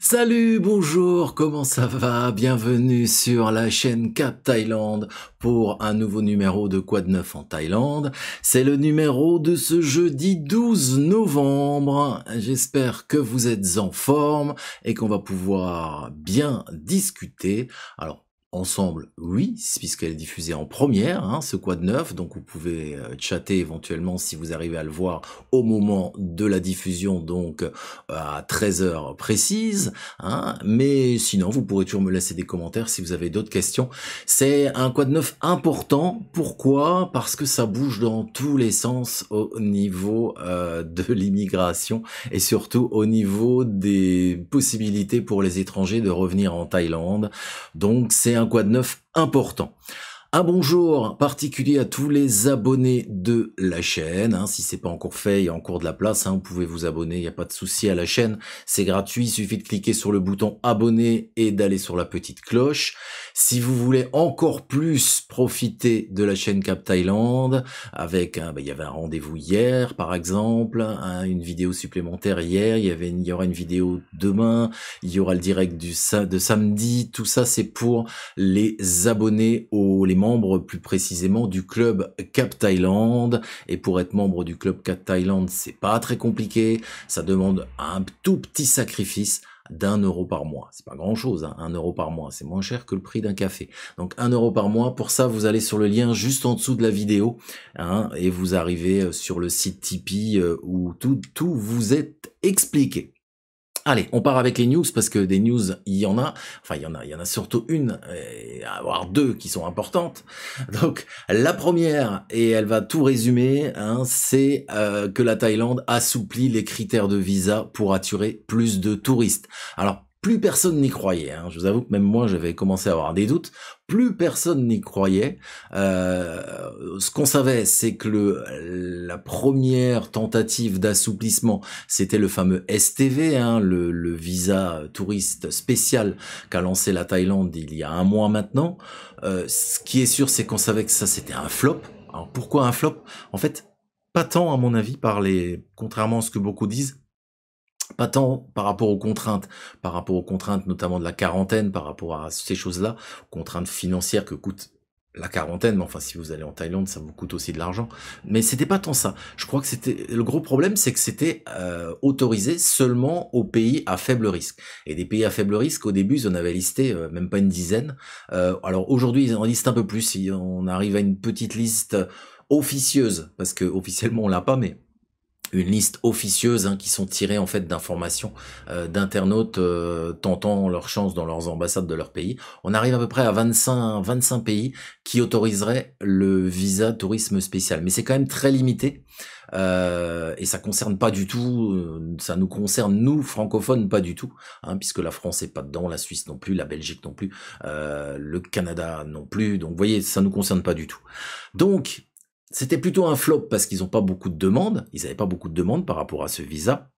Salut, bonjour, comment ça va Bienvenue sur la chaîne Cap Thaïlande pour un nouveau numéro de Quad de neuf en Thaïlande. C'est le numéro de ce jeudi 12 novembre. J'espère que vous êtes en forme et qu'on va pouvoir bien discuter. Alors, ensemble, oui, puisqu'elle est diffusée en première, hein, ce Quad neuf donc vous pouvez euh, chatter éventuellement si vous arrivez à le voir au moment de la diffusion, donc euh, à 13 heures précises hein. mais sinon vous pourrez toujours me laisser des commentaires si vous avez d'autres questions. C'est un Quad neuf important, pourquoi Parce que ça bouge dans tous les sens au niveau euh, de l'immigration et surtout au niveau des possibilités pour les étrangers de revenir en Thaïlande, donc c'est un quoi de neuf important. Un bonjour particulier à tous les abonnés de la chaîne. Hein. si c'est pas encore fait, il y a encore de la place. Hein. vous pouvez vous abonner, il n'y a pas de souci à la chaîne. C'est gratuit, il suffit de cliquer sur le bouton abonner et d'aller sur la petite cloche. Si vous voulez encore plus profiter de la chaîne Cap Thaïlande, avec, bah, il y avait un rendez-vous hier par exemple, hein, une vidéo supplémentaire hier, il y avait, aura une vidéo demain, il y aura le direct du de samedi. Tout ça, c'est pour les abonnés aux les plus précisément du club Cap Thaïlande. Et pour être membre du club Cap Thaïlande, c'est pas très compliqué. Ça demande un tout petit sacrifice d'un euro par mois. C'est pas grand chose, hein. un euro par mois. C'est moins cher que le prix d'un café. Donc un euro par mois. Pour ça, vous allez sur le lien juste en dessous de la vidéo hein, et vous arrivez euh, sur le site Tipeee euh, où tout, tout vous est expliqué. Allez, on part avec les news parce que des news, il y en a. Enfin, il y en a, il y en a surtout une, et avoir deux qui sont importantes. Donc, la première, et elle va tout résumer, hein, c'est euh, que la Thaïlande assouplit les critères de visa pour attirer plus de touristes. Alors, plus personne n'y croyait. Hein. Je vous avoue que même moi, j'avais commencé à avoir des doutes. Plus personne n'y croyait. Euh, ce qu'on savait, c'est que le, la première tentative d'assouplissement, c'était le fameux STV, hein, le, visa touriste spécial qu'a lancé la Thaïlande il y a un mois maintenant. Euh, ce qui est sûr, c'est qu'on savait que ça, c'était un flop. Alors pourquoi un flop En fait, pas tant à mon avis par les, contrairement à ce que beaucoup disent, pas tant par rapport aux contraintes, par rapport aux contraintes notamment de la quarantaine, par rapport à ces choses-là, contraintes financières que coûte la quarantaine, mais enfin si vous allez en Thaïlande, ça vous coûte aussi de l'argent. Mais c'était pas tant ça. Je crois que c'était le gros problème, c'est que c'était euh, autorisé seulement aux pays à faible risque. Et des pays à faible risque, au début, ils en avaient listé euh, même pas une dizaine. Euh, alors aujourd'hui, ils en listent un peu plus. On arrive à une petite liste officieuse, parce que officiellement on l'a pas, mais une liste officieuse hein, qui sont tirées en fait d'informations euh, d'internautes euh, tentant leur chance dans leurs ambassades de leur pays. On arrive à peu près à 25, 25 pays qui autoriseraient le visa tourisme spécial. Mais c'est quand même très limité. Euh, et ça concerne pas du tout, ça nous concerne nous francophones pas du tout, hein, puisque la France est pas dedans, la Suisse non plus, la Belgique non plus, le Canada non plus. Donc vous voyez, ça nous concerne pas du tout. Donc c'était plutôt un flop parce qu'ils n'ont pas beaucoup de demandes. Ils n'avaient pas beaucoup de demandes par rapport à ce visa.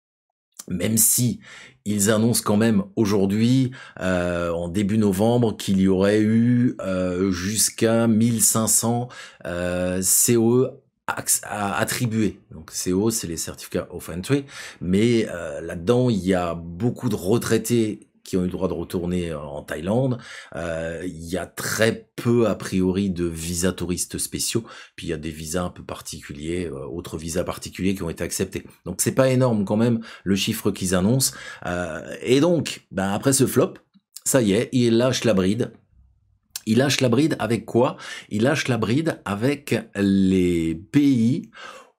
Même si ils annoncent quand même aujourd'hui, euh, en début novembre, qu'il y aurait eu euh, jusqu'à 1500 euh, COE attribués. Donc CO, e, c'est les certificats of entry, mais euh, là-dedans, il y a beaucoup de retraités qui ont eu le droit de retourner euh, en Thaïlande. Euh, il y a très peu, a priori, de visas touristes spéciaux. Puis il y a des visas un peu particuliers, euh, autres visas particuliers qui ont été acceptés. Donc c'est pas énorme quand même le chiffre qu'ils annoncent. et donc, ben après ce flop, ça y est, il lâche la bride. Il lâche la bride avec quoi Il lâche la bride avec les pays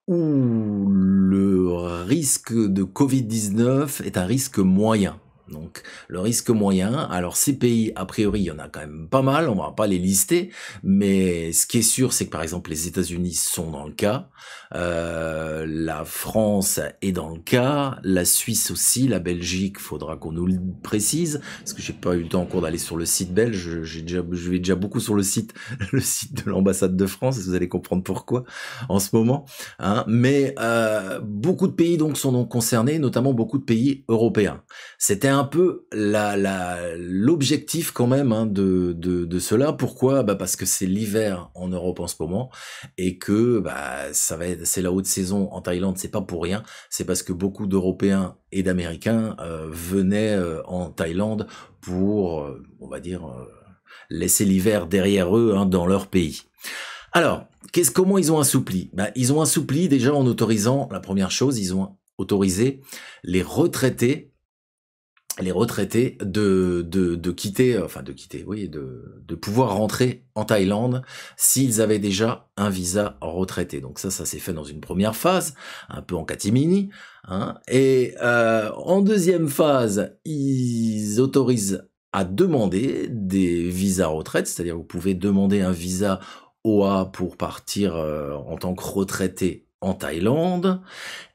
où le risque de Covid-19 est un risque moyen. Donc le risque moyen, alors ces pays, a priori, il y en a quand même pas mal, on va pas les lister, mais ce qui est sûr, c'est que par exemple les États-Unis sont dans le cas, euh, la France est dans le cas, la Suisse aussi, la Belgique, faudra qu'on nous le précise, parce que j'ai pas eu le temps encore d'aller sur le site belge, j'ai déjà, je vais déjà beaucoup sur le site, le site de l'ambassade de France, et vous allez comprendre pourquoi en ce moment. Hein. Mais euh, beaucoup de pays donc sont donc concernés, notamment beaucoup de pays européens. C'était un peu l'objectif quand même hein, de, cela. Pourquoi bah, Parce que c'est l'hiver en Europe en ce moment et que bah, ça va être c'est la haute saison en Thaïlande, c'est pas pour rien, c'est parce que beaucoup d'Européens et d'Américains euh, venaient euh, en Thaïlande pour, euh, on va dire, laisser l'hiver derrière eux hein, dans leur pays. Alors, qu'est-ce, comment ils ont assoupli ben, Ils ont assoupli déjà en autorisant, la première chose, ils ont autorisé les retraités les retraités de, de, de, quitter, euh, enfin de quitter, oui, de, de pouvoir rentrer en Thaïlande s'ils avaient déjà un visa retraité. Donc ça, ça s'est fait dans une première phase, un peu en catimini. Hein. Et euh, en deuxième phase, ils autorisent à demander des visas retraite, c'est-à-dire vous pouvez demander un visa OA pour partir euh, en tant que retraité en Thaïlande.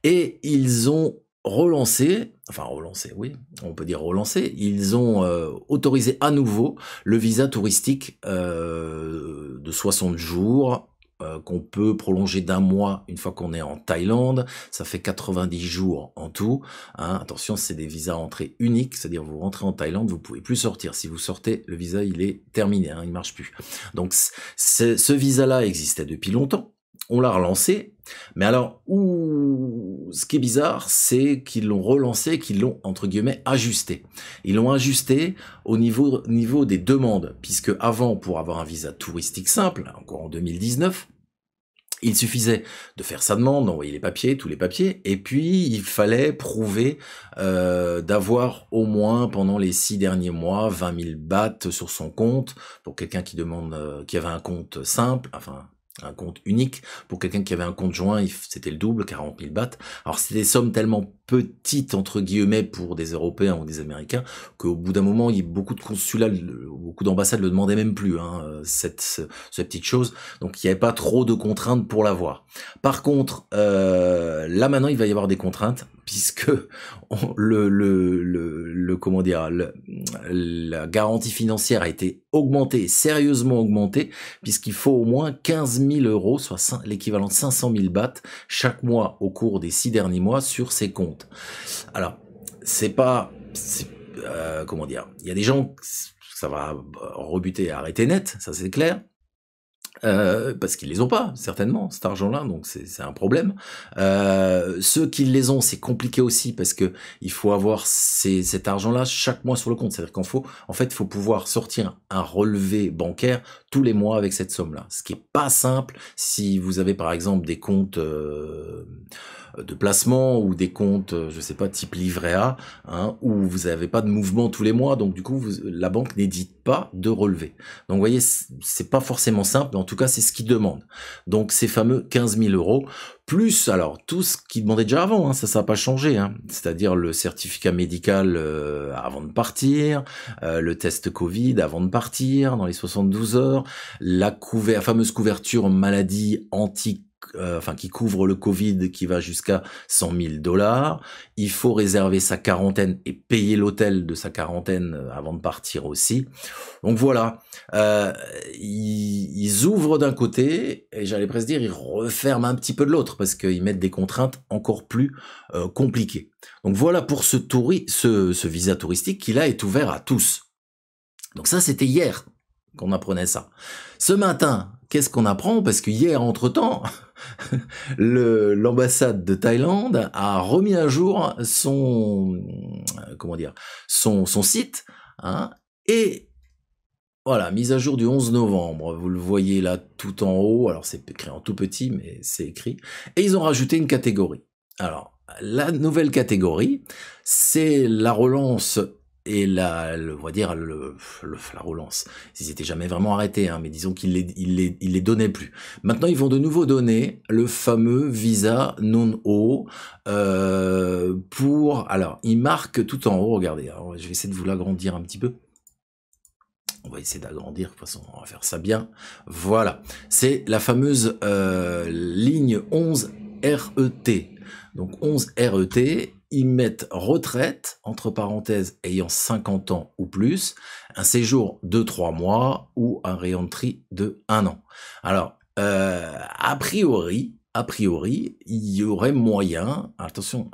Et ils ont relancer enfin relancer oui, on peut dire relancer ils ont euh, autorisé à nouveau le visa touristique euh, de 60 jours euh, qu'on peut prolonger d'un mois une fois qu'on est en Thaïlande, ça fait 90 jours en tout. Hein. Attention, c'est des visas entrées entrée unique, c'est-à-dire vous rentrez en Thaïlande, vous pouvez plus sortir. Si vous sortez, le visa il est terminé, hein, il marche plus. Donc ce visa-là existait depuis longtemps, on l'a relancé mais alors, ou ce qui est bizarre, c'est qu'ils l'ont relancé, qu'ils l'ont, entre guillemets, ajusté. Ils l'ont ajusté au niveau, niveau des demandes, puisque avant, pour avoir un visa touristique simple, encore en 2019, il suffisait de faire sa demande, d'envoyer les papiers, tous les papiers, et puis il fallait prouver euh, d'avoir au moins pendant les six derniers mois 20 000 bahts sur son compte pour quelqu'un qui demande, euh, qui avait un compte simple, enfin un compte unique. Pour quelqu'un qui avait un compte joint, c'était le double, 40 000 bahts. Alors c'est des sommes tellement petite entre guillemets pour des Européens ou des Américains qu'au bout d'un moment il beaucoup de consulats beaucoup d'ambassades le demandaient même plus hein, cette, petite chose donc il n'y avait pas trop de contraintes pour l'avoir par contre euh, là maintenant il va y avoir des contraintes puisque le, comment dire la garantie financière a été augmentée sérieusement augmentée puisqu'il faut au moins 15 000 euros soit l'équivalent de 500 000 bahts chaque mois au cours des six derniers mois sur ces comptes alors, c'est pas, euh, comment dire, il y a des gens, ça va rebuter, arrêter net, ça c'est clair. Euh, parce qu'ils les ont pas, certainement, cet argent-là, donc c'est un problème. Euh, ceux qui les ont, c'est compliqué aussi parce que il faut avoir cet argent-là chaque mois sur le compte. C'est-à-dire qu'en fait, il faut pouvoir sortir un relevé bancaire tous les mois avec cette somme-là. Ce qui est pas simple si vous avez par exemple des comptes euh, de placement ou des comptes, euh, je sais pas, type livret A, hein, où vous n'avez pas de mouvement tous les mois, donc du coup vous, la banque n'édite pas de relevé. Donc vous voyez, c'est pas forcément simple, en tout cas c'est ce qu'ils demandent. Donc ces fameux 15 000 euros, plus, alors, tout ce qui demandait déjà avant, hein, ça, ça n'a pas changé. Hein. C'est-à-dire le certificat médical euh, avant de partir, euh, le test Covid avant de partir, dans les 72 heures, la, la fameuse couverture maladie anti euh, enfin qui couvre le Covid qui va jusqu'à 100 000 dollars. Il faut réserver sa quarantaine et payer l'hôtel de sa quarantaine euh, avant de partir aussi. Donc voilà, euh, ils, ouvrent d'un côté et j'allais presque dire ils referment un petit peu de l'autre parce qu'ils mettent des contraintes encore plus compliquées. Donc voilà pour ce, touri ce, ce visa touristique qui là est ouvert à tous. Donc ça c'était hier qu'on apprenait ça. Ce matin, qu'est-ce qu'on apprend Parce que hier, entre-temps, l'ambassade de Thaïlande a remis à jour son, comment dire, son, son site. Hein, et voilà, mise à jour du 11 novembre. Vous le voyez là tout en haut. Alors c'est écrit en tout petit, mais c'est écrit. Et ils ont rajouté une catégorie. Alors, la nouvelle catégorie, c'est la relance et la, le, on va dire le, la relance. Ils n'étaient jamais vraiment arrêtés, hein, mais disons qu'ils les, ils les, donnaient plus. Maintenant, ils vont de nouveau donner le fameux visa non-O euh, pour... Alors, il marque tout en haut, regardez, hein, je vais essayer de vous l'agrandir un petit peu. On va essayer d'agrandir, de toute façon, on va faire ça bien. Voilà, c'est la fameuse euh, ligne 11 RET. Donc 11 RET, ils mettent retraite, entre parenthèses, ayant 50 ans ou plus, un séjour de 3 mois ou un réentry de 1 an. Alors, euh, a priori, a priori, il y aurait moyen, attention,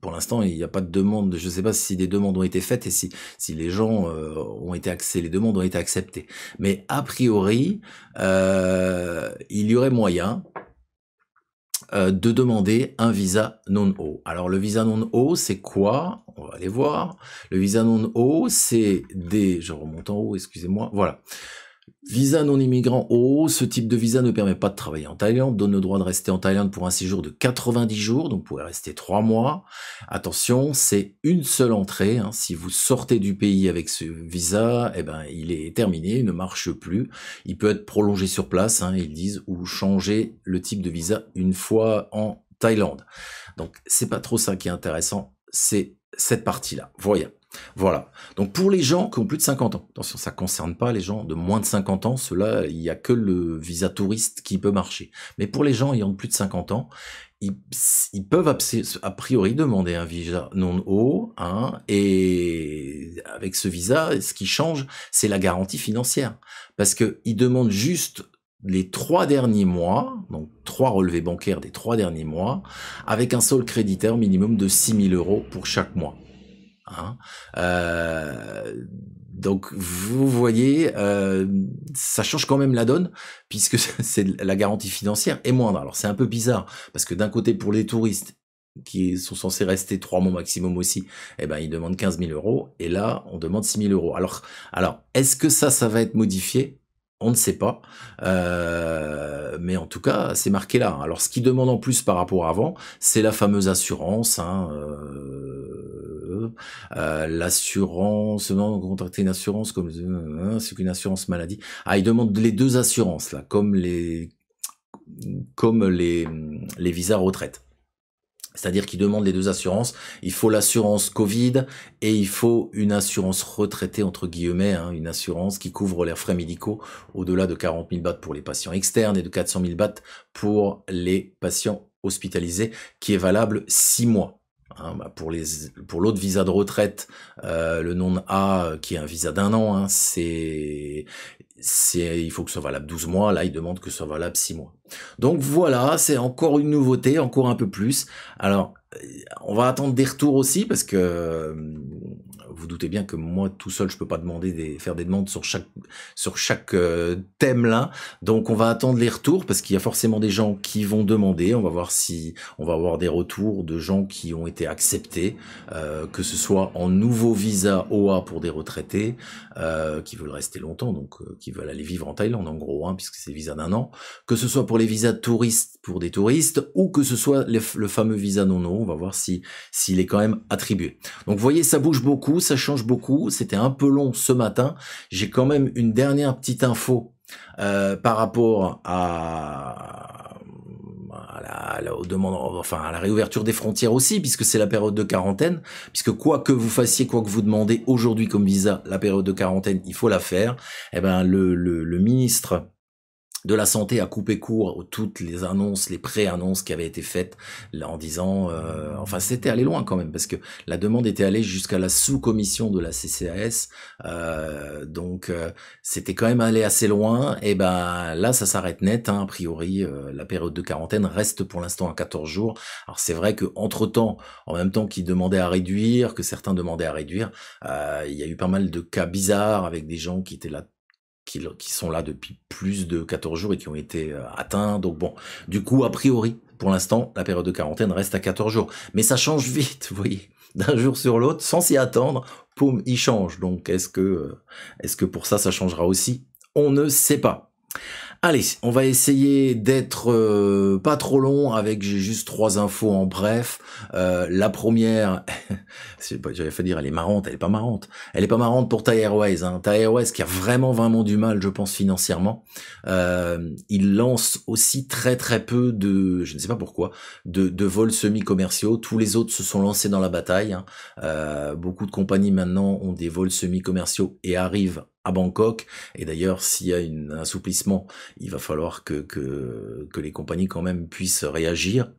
pour l'instant, il n'y a pas de demande, je ne sais pas si des demandes ont été faites et si, si les gens euh, ont été accès, les demandes ont été acceptées. Mais a priori, euh, il y aurait moyen euh, de demander un visa non-O. Alors le visa non-O, c'est quoi On va aller voir. Le visa non-O, c'est des... Je remonte en haut, excusez-moi. Voilà. Visa non immigrant haut. Oh, ce type de visa ne permet pas de travailler en Thaïlande, donne le droit de rester en Thaïlande pour un séjour de 90 jours, donc vous pouvez rester 3 mois. Attention, c'est une seule entrée, hein. si vous sortez du pays avec ce visa, eh ben, il est terminé, il ne marche plus. Il peut être prolongé sur place, hein, ils disent, ou changer le type de visa une fois en Thaïlande. Donc c'est pas trop ça qui est intéressant, c'est cette partie-là. Voyons. Voilà. Donc pour les gens qui ont plus de 50 ans, attention, ça ne concerne pas les gens de moins de 50 ans, cela, il n'y a que le visa touriste qui peut marcher. Mais pour les gens ayant plus de 50 ans, ils, peuvent a priori demander un visa non haut, hein, et avec ce visa, ce qui change, c'est la garantie financière. Parce qu'ils demandent juste les trois derniers mois, donc trois relevés bancaires des trois derniers mois, avec un solde créditaire minimum de 6 000 euros pour chaque mois. Hein. Euh, donc vous voyez, euh, ça change quand même la donne puisque c'est la garantie financière est moindre. Alors c'est un peu bizarre parce que d'un côté pour les touristes qui sont censés rester trois mois maximum aussi, et eh ben ils demandent 15 000 euros et là on demande 6 000 euros. Alors alors est-ce que ça ça va être modifié on ne sait pas, euh, mais en tout cas, c'est marqué là. Alors, ce qu'ils demandent en plus par rapport à avant, c'est la fameuse assurance, hein, euh, l'assurance, non, contracter une assurance comme hein, c'est qu'une assurance maladie. Ah, il demande les deux assurances là, comme les comme les, les visas retraite. C'est-à-dire qu'il demande les deux assurances. Il faut l'assurance Covid et il faut une assurance retraitée, entre guillemets, hein, une assurance qui couvre les frais médicaux au-delà de 40 000 bahts pour les patients externes et de 400 000 bahts pour les patients hospitalisés, qui est valable six mois. Hein, bah, pour les pour l'autre visa de retraite, euh, le nom A euh, qui est un visa d'un an, hein, c'est c'est il faut que ce soit valable 12 mois. Là, il demande que ce soit valable 6 mois. Donc voilà, c'est encore une nouveauté, encore un peu plus. Alors euh, on va attendre des retours aussi parce que vous doutez bien que moi tout seul, je peux pas demander des, faire des demandes sur chaque, sur chaque euh, thème là. Donc on va attendre les retours parce qu'il y a forcément des gens qui vont demander. On va voir si on va avoir des retours de gens qui ont été acceptés, euh, que ce soit en nouveau visa OA pour des retraités euh, qui veulent rester longtemps, donc qui veulent aller vivre en Thaïlande en gros, hein, puisque c'est visa d'un an, que ce soit pour les visas touristes pour des touristes ou que ce soit le fameux visa non non. On va voir si s'il est quand même attribué. Donc vous voyez, ça bouge beaucoup ça change beaucoup. C'était un peu long ce matin. J'ai quand même une dernière petite info euh, par rapport à, la, enfin à la réouverture des frontières aussi, puisque c'est la période de quarantaine, puisque quoi que vous fassiez, quoi que vous demandez aujourd'hui comme visa, la période de quarantaine, il faut la faire. Eh ben le ministre de la santé a coupé court toutes les annonces, les pré-annonces qui avaient été faites en disant, euh, enfin c'était allé loin quand même parce que la demande était allée jusqu'à la sous-commission de la CCAS, euh, donc euh, c'était quand même allé assez loin. Et eh ben là ça s'arrête net. Hein, a priori la période de quarantaine reste pour l'instant à 14 jours. Alors c'est vrai que entre temps, en même temps qu'ils demandaient à réduire, que certains demandaient à réduire, il y a eu pas mal de cas bizarres avec des gens qui étaient là qui, sont là depuis plus de 14 jours et qui ont été euh, atteints. Donc bon, du coup, a priori, pour l'instant, la période de quarantaine reste à 14 jours. Mais ça change vite, vous voyez. D'un jour sur l'autre, sans s'y attendre, poum, il change. Donc est-ce que, euh, est-ce que pour ça, ça changera aussi On ne sait pas. Allez, on va essayer d'être euh, pas trop long avec j'ai juste trois infos en bref. Euh, la première, j'avais fait dire, elle est marrante, elle est pas marrante. Elle est pas marrante pour Thai Airways. Hein. qui a vraiment vraiment du mal, je pense financièrement. Euh, il lance aussi très très peu de, je ne sais pas pourquoi, de, vols semi-commerciaux. Tous les autres se sont lancés dans la bataille. Hein. Euh, beaucoup de compagnies maintenant ont des vols semi-commerciaux et arrivent à Bangkok. Et d'ailleurs, s'il y a un assouplissement, il va falloir que, que, les compagnies quand même puissent réagir.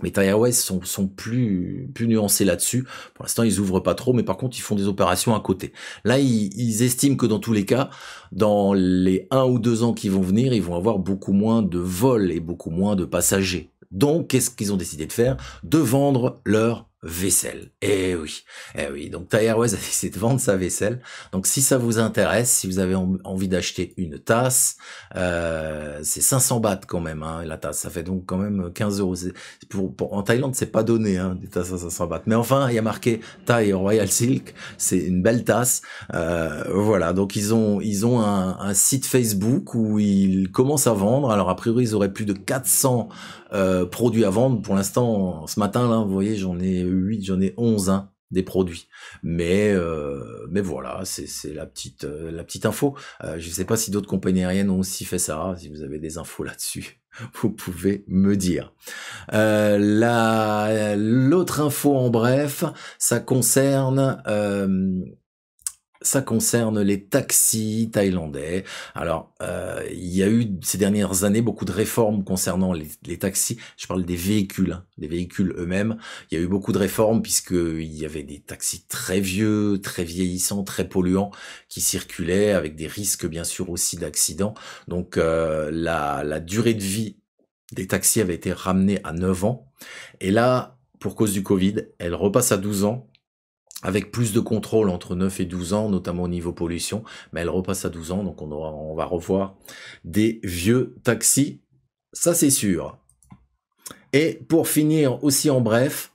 Mais Thai Airways sont, plus, plus nuancés là-dessus. Pour l'instant, ils ouvrent pas trop, mais par contre, ils font des opérations à côté. Là, ils, ils, estiment que dans tous les cas, dans les un ou deux ans qui vont venir, ils vont avoir beaucoup moins de vols et beaucoup moins de passagers. Donc, qu'est-ce qu'ils ont décidé de faire De vendre leur vaisselle. Eh oui, eh oui. Donc Thai Airways a décidé de vendre sa vaisselle. Donc si ça vous intéresse, si vous avez envie d'acheter une tasse, euh, c'est 500 bahts quand même hein, la tasse. Ça fait donc quand même 15 euros. en Thaïlande, c'est pas donné hein, des tasses à 500 bahts. Mais enfin, il y a marqué Thai Royal Silk. C'est une belle tasse. Euh, voilà. Donc ils ont ils ont un, un, site Facebook où ils commencent à vendre. Alors a priori, ils auraient plus de 400 euh, produits à vendre, pour l'instant, ce matin, là, vous voyez, j'en ai 8, j'en ai 11 hein, des produits. Mais, euh, mais voilà, c'est la petite, euh, la petite info. je ne sais pas si d'autres compagnies aériennes ont aussi fait ça. Si vous avez des infos là-dessus, vous pouvez me dire. L'autre info en bref, ça concerne ça concerne les taxis thaïlandais. Alors, euh, il y a eu ces dernières années beaucoup de réformes concernant les, taxis. Je parle des véhicules, hein, des véhicules eux-mêmes. Il y a eu beaucoup de réformes puisqu'il y avait des taxis très vieux, très vieillissants, très polluants qui circulaient avec des risques bien sûr aussi d'accidents. Donc euh, la, la durée de vie des taxis avait été ramenée à 9 ans. Et là, pour cause du Covid, elle repasse à 12 ans avec plus de contrôle entre 9 et 12 ans, notamment au niveau pollution, mais elle repasse à 12 ans, donc on, on va revoir des vieux taxis, ça c'est sûr. Et pour finir aussi en bref,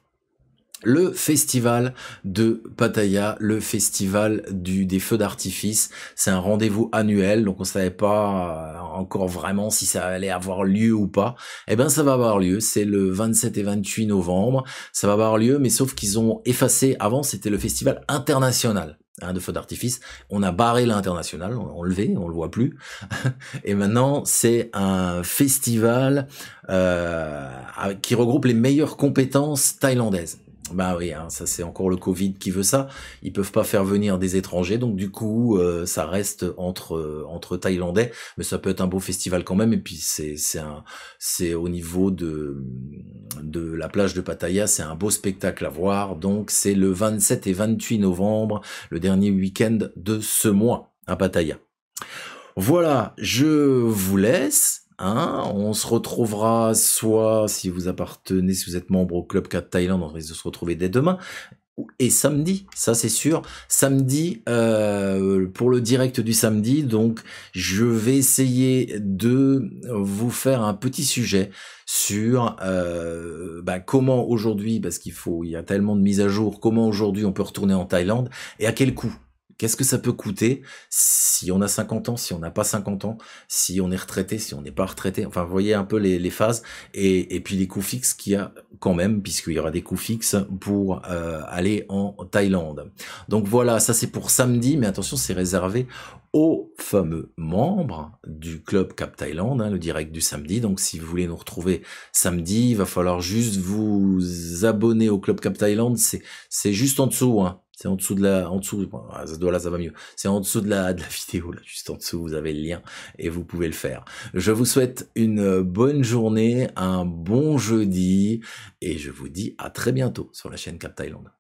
le festival de Pattaya, le festival du, des feux d'artifice. C'est un rendez-vous annuel, donc on savait pas euh, encore vraiment si ça allait avoir lieu ou pas. Eh ben, ça va avoir lieu. C'est le 27 et 28 novembre. Ça va avoir lieu, mais sauf qu'ils ont effacé. Avant, c'était le festival international. Hein, de feux d'artifice. On a barré l'international, on l'a enlevé, on le voit plus. Et maintenant, c'est un festival euh, qui regroupe les meilleures compétences thaïlandaises. Bah oui, hein, ça c'est encore le Covid qui veut ça. Ils peuvent pas faire venir des étrangers, donc du coup euh, ça reste entre euh, entre Thaïlandais, mais ça peut être un beau festival quand même. Et puis c'est c'est un c'est au niveau de de la plage de Pattaya, c'est un beau spectacle à voir. Donc c'est le 27 et 28 novembre, le dernier week-end de ce mois à Pattaya. Voilà, je vous laisse. Hein, on se retrouvera soit si vous appartenez, si vous êtes membre au Club 4 Thaïlande, on risque de se retrouver dès demain. Et samedi, ça c'est sûr. Samedi, euh, pour le direct du samedi, donc je vais essayer de vous faire un petit sujet sur euh, bah, comment aujourd'hui, parce qu'il faut, il y a tellement de mises à jour, comment aujourd'hui on peut retourner en Thaïlande et à quel coût Qu'est-ce que ça peut coûter si on a 50 ans, si on n'a pas 50 ans, si on est retraité, si on n'est pas retraité Enfin, vous voyez un peu les, phases et, puis les coûts fixes qu'il y a quand même, puisqu'il y aura des coûts fixes pour euh, aller en Thaïlande. Donc voilà, ça c'est pour samedi, mais attention, c'est réservé aux fameux membres du club Cap Thaïlande, hein, le direct du samedi. Donc si vous voulez nous retrouver samedi, il va falloir juste vous abonner au club Cap Thaïlande. C'est juste en dessous. Hein. C'est en dessous de la, en dessous, ah, ça doit ça va mieux. C'est en dessous de la, de la vidéo, là, juste en dessous, vous avez le lien et vous pouvez le faire. Je vous souhaite une euh, bonne journée, un bon jeudi et je vous dis à très bientôt sur la chaîne Cap Thaïlande.